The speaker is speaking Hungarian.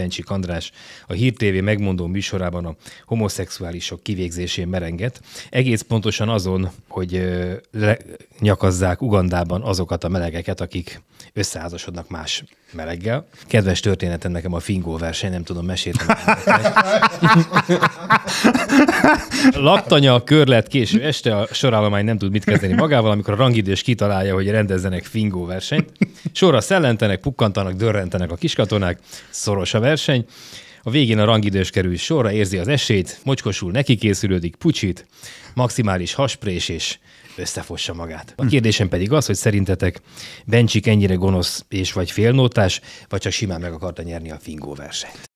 Bencsik András a Hír TV megmondó műsorában a homoszexuálisok kivégzésén merengett. Egész pontosan azon, hogy nyakazzák Ugandában azokat a melegeket, akik összeházasodnak más meleggel. Kedves történetem nekem a fingó verseny, nem tudom, mesélni. Laktanya a körlet késő este, a sorállomány nem tud mit kezdeni magával, amikor a rangidős kitalálja, hogy rendezzenek fingó versenyt. Sorra szellentenek, pukkantanak, dörrentenek a kiskatonák, szoros a verseny. A végén a rangidős kerül sorra, érzi az esélyt, mocskosul neki készülődik, pucsit, maximális hasprés és összefossa magát. A kérdésem pedig az, hogy szerintetek Bencsik ennyire gonosz és vagy félnótás, vagy csak simán meg akarta nyerni a fingó versenyt?